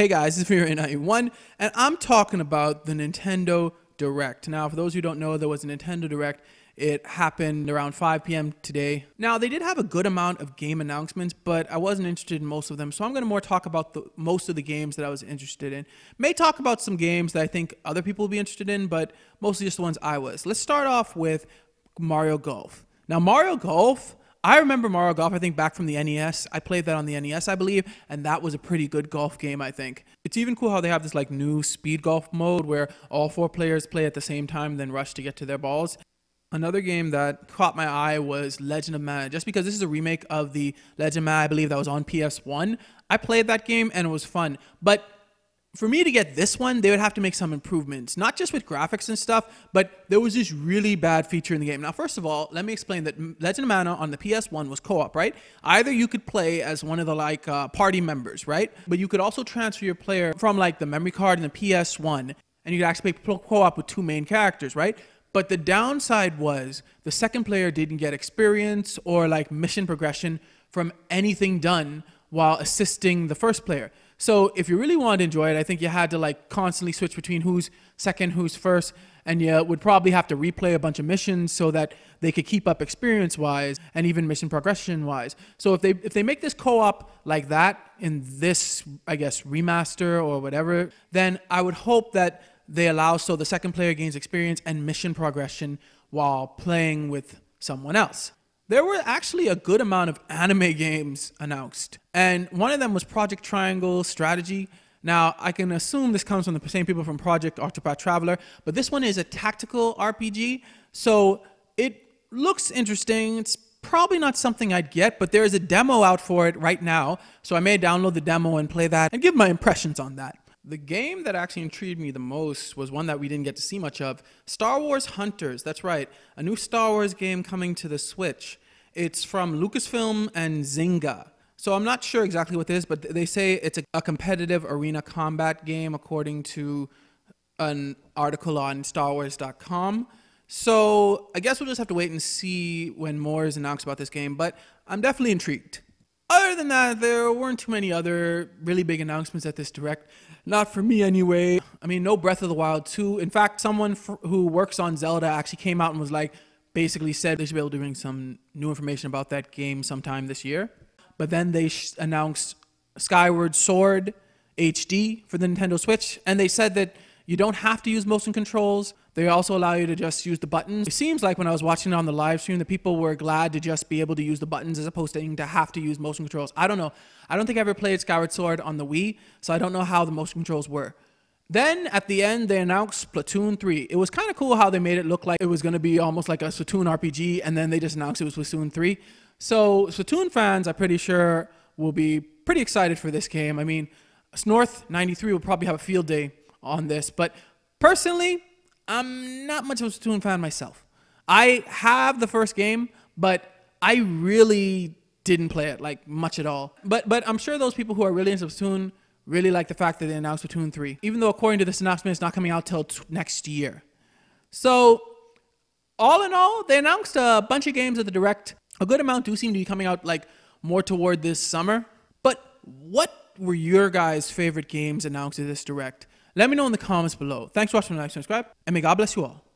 Hey guys, it's me Ray91, and I'm talking about the Nintendo Direct. Now, for those who don't know, there was a Nintendo Direct. It happened around 5 p.m. today. Now, they did have a good amount of game announcements, but I wasn't interested in most of them, so I'm going to more talk about the, most of the games that I was interested in. May talk about some games that I think other people will be interested in, but mostly just the ones I was. Let's start off with Mario Golf. Now, Mario Golf I remember Mario Golf, I think back from the NES. I played that on the NES, I believe, and that was a pretty good golf game, I think. It's even cool how they have this like new speed golf mode where all four players play at the same time, then rush to get to their balls. Another game that caught my eye was Legend of Mana, just because this is a remake of the Legend of Mana, I believe, that was on PS1. I played that game and it was fun, but for me to get this one, they would have to make some improvements, not just with graphics and stuff, but there was this really bad feature in the game. Now, first of all, let me explain that Legend of Mana on the PS1 was co-op, right? Either you could play as one of the like uh, party members, right? But you could also transfer your player from like the memory card in the PS1, and you could actually play co-op with two main characters, right? But the downside was the second player didn't get experience or like mission progression from anything done while assisting the first player. So if you really want to enjoy it, I think you had to like constantly switch between who's second, who's first, and you would probably have to replay a bunch of missions so that they could keep up experience wise and even mission progression wise. So if they if they make this co-op like that in this I guess remaster or whatever, then I would hope that they allow so the second player gains experience and mission progression while playing with someone else there were actually a good amount of anime games announced. And one of them was Project Triangle Strategy. Now, I can assume this comes from the same people from Project Octopath Traveler, but this one is a tactical RPG. So it looks interesting. It's probably not something I'd get, but there is a demo out for it right now. So I may download the demo and play that and give my impressions on that. The game that actually intrigued me the most was one that we didn't get to see much of Star Wars Hunters. That's right, a new Star Wars game coming to the Switch. It's from Lucasfilm and Zynga. So I'm not sure exactly what this, but they say it's a, a competitive arena combat game, according to an article on StarWars.com. So I guess we'll just have to wait and see when more is announced about this game. But I'm definitely intrigued. Other than that, there weren't too many other really big announcements at this direct. Not for me, anyway. I mean, no Breath of the Wild 2. In fact, someone who works on Zelda actually came out and was like, basically said they should be able to bring some new information about that game sometime this year. But then they announced Skyward Sword HD for the Nintendo Switch, and they said that you don't have to use motion controls. They also allow you to just use the buttons. It seems like when I was watching it on the live stream, the people were glad to just be able to use the buttons as opposed to to have to use motion controls. I don't know. I don't think I ever played Skyward Sword on the Wii, so I don't know how the motion controls were. Then at the end, they announced Platoon 3. It was kind of cool how they made it look like it was going to be almost like a Platoon RPG, and then they just announced it was Platoon 3. So, Platoon fans, I'm pretty sure, will be pretty excited for this game. I mean, Snorth 93 will probably have a field day on this, but personally, I'm not much of a Platoon fan myself. I have the first game, but I really didn't play it like much at all. But but I'm sure those people who are really into Splatoon Really like the fact that they announced Splatoon 3, even though according to this announcement, it's not coming out till t- next year. So, all in all, they announced a bunch of games at the direct. A good amount do seem to be coming out like more toward this summer. But what were your guys' favorite games announced at this direct? Let me know in the comments below. Thanks for watching, like, subscribe, and may God bless you all.